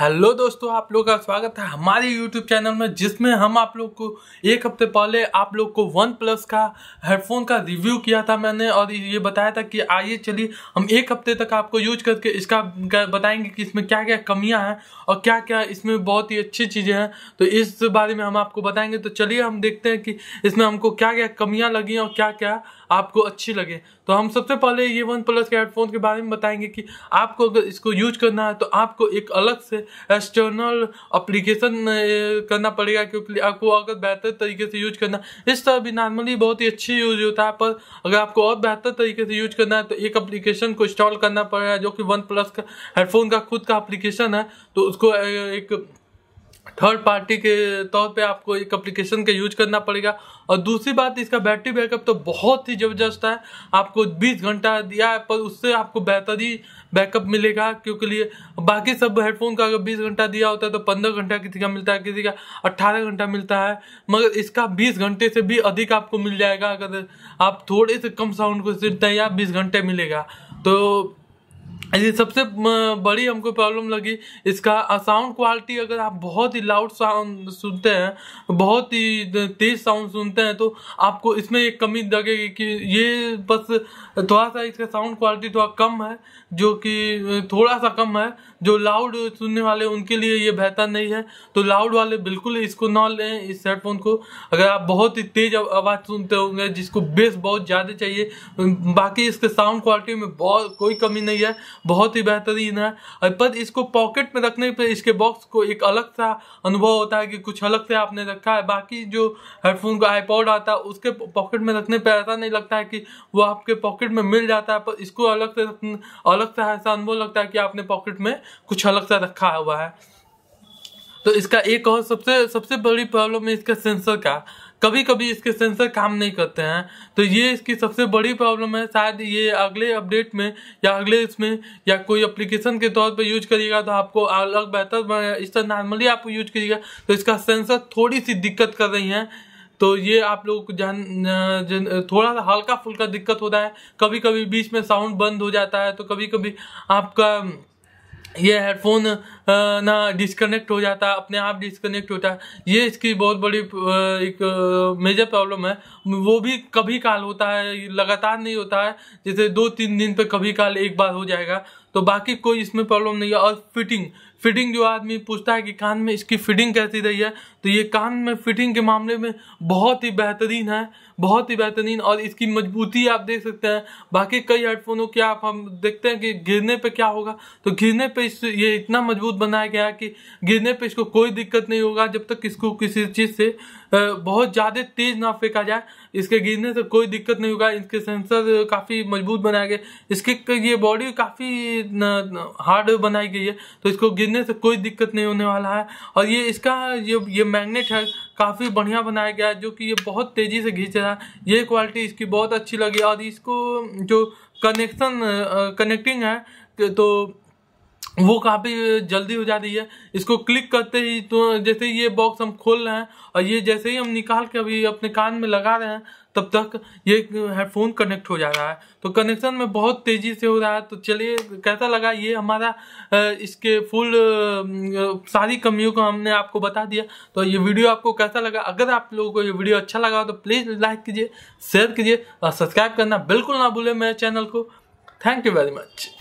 hello दोस्तों आप लोग का स्वागत है हमारे यूट्यूब चैनल में जिसमें हम आप लोग को एक हफ्ते पहले आप लोग को वन प्लस का हेडफोन का रिव्यू किया था मैंने और ये बताया था कि आइए चलिए हम एक हफ्ते तक आपको यूज करके इसका बताएंगे कि इसमें क्या क्या कमियां हैं और क्या क्या इसमें बहुत ही अच्छी चीज़ें हैं तो इस बारे में हम आपको बताएंगे तो चलिए हम देखते हैं कि इसमें हमको क्या क्या कमियाँ लगी और क्या क्या आपको अच्छी लगे तो हम सबसे पहले ये वन प्लस के हेडफोन के बारे में बताएंगे कि आपको अगर इसको यूज करना है तो आपको एक अलग से एक्सटर्नल अप्लीकेशन करना पड़ेगा क्योंकि आपको अगर बेहतर तरीके से यूज करना इस तरह भी नॉर्मली बहुत ही अच्छी यूज होता है पर अगर आपको और बेहतर तरीके से यूज करना है तो एक अप्लीकेशन को इंस्टॉल करना पड़ेगा जो कि वन प्लस का हेडफोन का खुद का अप्लीकेशन है तो उसको एक थर्ड पार्टी के तौर पे आपको एक एप्लीकेशन का यूज करना पड़ेगा और दूसरी बात इसका बैटरी बैकअप तो बहुत ही ज़बरदस्त है आपको 20 घंटा दिया है पर उससे आपको बेहतर ही बैकअप मिलेगा क्योंकि लिए बाकी सब हेडफोन का अगर 20 घंटा दिया होता है तो 15 घंटा किसी का मिलता है किसी का 18 घंटा मिलता है मगर इसका 20 घंटे से भी अधिक आपको मिल जाएगा अगर आप थोड़े से कम साउंड को हैं या बीस घंटे मिलेगा तो ये सबसे बड़ी हमको प्रॉब्लम लगी इसका साउंड क्वालिटी अगर आप बहुत ही लाउड साउंड सुनते हैं बहुत ही तेज साउंड सुनते हैं तो आपको इसमें एक कमी लगेगी कि ये बस थोड़ा सा इसका साउंड क्वालिटी थोड़ा कम है जो कि थोड़ा सा कम है जो लाउड सुनने वाले उनके लिए ये बेहतर नहीं है तो लाउड वाले बिल्कुल इसको ना लें इस हेडफोन को अगर आप बहुत ही तेज आवाज़ सुनते होंगे जिसको बेस बहुत ज़्यादा चाहिए बाकी इसके साउंड क्वालिटी में बहुत कोई कमी नहीं है बहुत ही बेहतरीन है और पर इसको पॉकेट में रखने पर इसके बॉक्स को एक अलग सा अनुभव होता है कि कुछ अलग से आपने रखा है बाकी जो हेडफोन का आईपॉड आता है उसके पॉकेट में रखने पर ऐसा नहीं लगता है कि वो आपके पॉकेट में मिल जाता है पर इसको अलग से अलग सा ऐसा अनुभव लगता है कि आपने पॉकेट में कुछ अलग सा रखा हुआ है तो इसका एक और सबसे सबसे बड़ी प्रॉब्लम है इसका सेंसर का कभी कभी इसके सेंसर काम नहीं करते हैं तो ये इसकी सबसे बड़ी प्रॉब्लम है शायद ये अगले अपडेट में या अगले इसमें या कोई एप्लीकेशन के तौर पर यूज करिएगा तो आपको अलग बेहतर बनेगा इस तरह नॉर्मली आप यूज करिएगा तो इसका सेंसर थोड़ी सी दिक्कत कर रही है तो ये आप लोग को जान, जन थोड़ा सा हल्का फुल्का दिक्कत होता है कभी कभी बीच में साउंड बंद हो जाता है तो कभी कभी आपका ये हेडफोन ना डिसकनेक्ट हो जाता है अपने आप डिसकनेक्ट होता है ये इसकी बहुत बड़ी एक मेजर प्रॉब्लम है वो भी कभी काल होता है लगातार नहीं होता है जैसे दो तीन दिन पे कभी काल एक बार हो जाएगा तो बाकी कोई इसमें प्रॉब्लम नहीं है और फिटिंग फिटिंग जो आदमी पूछता है कि कान में इसकी फिटिंग कैसी रही है तो ये कान में फिटिंग के मामले में बहुत ही बेहतरीन है बहुत ही बेहतरीन और इसकी मजबूती आप देख सकते हैं बाकी कई हेडफोनों के आप हम देखते हैं कि गिरने पे क्या होगा तो गिरने पे इस ये इतना मजबूत बनाया गया है कि गिरने पे इसको कोई दिक्कत नहीं होगा जब तक इसको किसी चीज़ से बहुत ज़्यादा तेज ना फेंका जाए इसके गिरने से कोई दिक्कत नहीं होगा इसके सेंसर काफ़ी मजबूत बनाए गए इसके ये बॉडी काफ़ी हार्ड बनाई गई है तो इसको गिरने से कोई दिक्कत नहीं होने वाला है और ये इसका ये ये मैग्नेट है काफ़ी बढ़िया बनाया गया है जो कि ये बहुत तेज़ी से घिंच रहा है ये क्वालिटी इसकी बहुत अच्छी लगी और इसको जो कनेक्शन कनेक्टिंग है तो वो काफ़ी जल्दी हो जाती है इसको क्लिक करते ही तो जैसे ये बॉक्स हम खोल रहे हैं और ये जैसे ही हम निकाल के अभी अपने कान में लगा रहे हैं तब तक ये हेडफोन कनेक्ट हो जा रहा है तो कनेक्शन में बहुत तेज़ी से हो रहा है तो चलिए कैसा लगा ये हमारा इसके फुल सारी कमियों को हमने आपको बता दिया तो ये वीडियो आपको कैसा लगा अगर आप लोगों को ये वीडियो अच्छा लगा हो तो प्लीज़ लाइक कीजिए शेयर कीजिए और सब्सक्राइब करना बिल्कुल ना भूलें मेरे चैनल को थैंक यू वेरी मच